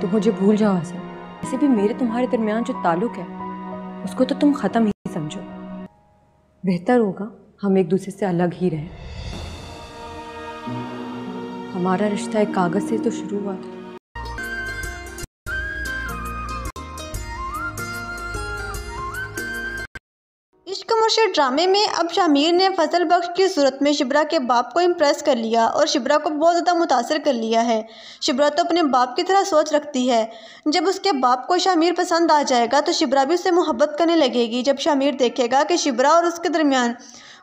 तुम मुझे भूल जाओ हसन ऐसे भी मेरे तुम्हारे दरमियान जो ताल्लुक है उसको तो तुम ख़त्म ही समझो बेहतर होगा हम एक दूसरे से अलग ही रहें हमारा रिश्ता एक कागज़ से तो शुरू हुआ था इश्क मुर्शिद ड्रामे में अब शामिर ने फजल बख्श की सूरत में शिबरा के बाप को इम्प्रेस कर लिया और शिबरा को बहुत ज़्यादा मुतासर कर लिया है शिबरा तो अपने बाप की तरह सोच रखती है जब उसके बाप को शामिर पसंद आ जाएगा तो शिबरा भी उससे मोहब्बत करने लगेगी जब शामिर देखेगा कि शिबरा और उसके दरमियान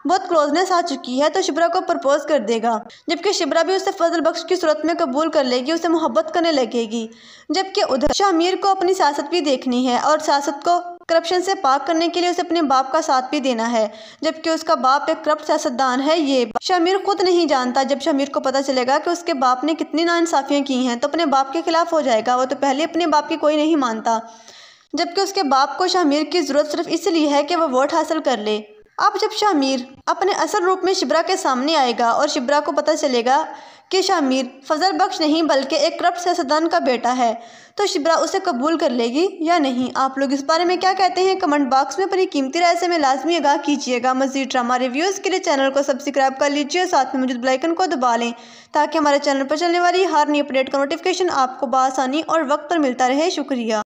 बहुत क्लोजनेस आ चुकी है तो शिबरा को प्रपोज कर देगा जबकि शिबरा भी उसे फजल बख्श की सूरत में कबूल कर लेगी उसे मोहब्बत करने लगेगी जबकि उधर शामिर को अपनी सियासत भी देखनी है और सियासत को करप्शन से पाक करने के लिए उसे अपने बाप का साथ भी देना है जबकि उसका बाप एक करप्ट सियासतदान है ये शमीर खुद नहीं जानता जब शमीर को पता चलेगा कि उसके बाप ने कितनी नाइंसाफ़ियाँ की हैं तो अपने बाप के खिलाफ हो जाएगा वो तो पहले अपने बाप की कोई नहीं मानता जबकि उसके बाप को शमीर की ज़रूरत सिर्फ इसलिए है कि वह वोट हासिल कर ले अब जब शामिर अपने असल रूप में शिब्रा के सामने आएगा और शिब्रा को पता चलेगा कि शामिर फजल बख्श नहीं बल्कि एक करप्ट सियासतदान का बेटा है तो शिब्रा उसे कबूल कर लेगी या नहीं आप लोग इस बारे में क्या कहते हैं कमेंट बॉक्स में अपनी कीमती राय से लाजमी आगाह कीजिएगा मजीद ड्रामा रिव्यूज़ के लिए चैनल को सब्सक्राइब कर लीजिए और साथ में मुझे बेलाइकन को दबा लें ताकि हमारे चैनल पर चलने वाली हर नई अपडेट का नोटिफिकेशन आपको बसानी और वक्त पर मिलता रहे शुक्रिया